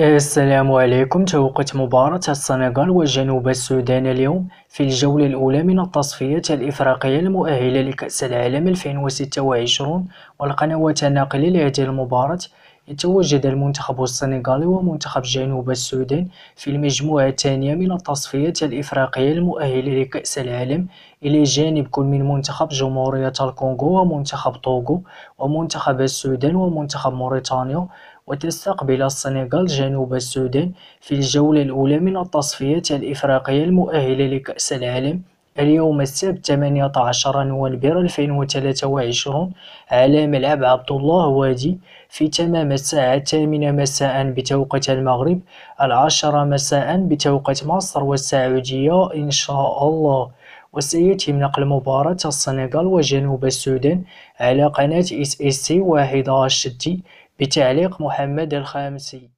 السلام عليكم توقت مباراة السنغال وجنوب السودان اليوم في الجولة الأولى من التصفيات الإفريقية المؤهلة لكأس العالم 2026 والقنوات الناقلة لهذه المباراة يتواجد المنتخب السنغالي ومنتخب جنوب السودان في المجموعة الثانية من التصفيات الإفريقية المؤهلة لكأس العالم إلى جانب كل من منتخب جمهورية الكونغو ومنتخب طوغو ومنتخب السودان ومنتخب موريتانيا وتستقبل السنغال جنوب السودان في الجولة الأولى من التصفيات الإفريقية المؤهلة لكأس العالم اليوم السبت 18 نوفمبر 2023 على ملعب عبد الله وادي في تمام الساعة الثامنة مساء بتوقيت المغرب العاشرة مساء بتوقيت مصر والسعودية إن شاء الله وسيتم نقل مباراة السنغال وجنوب السودان على قناة اس اس سي واحد بتعليق محمد الخامسي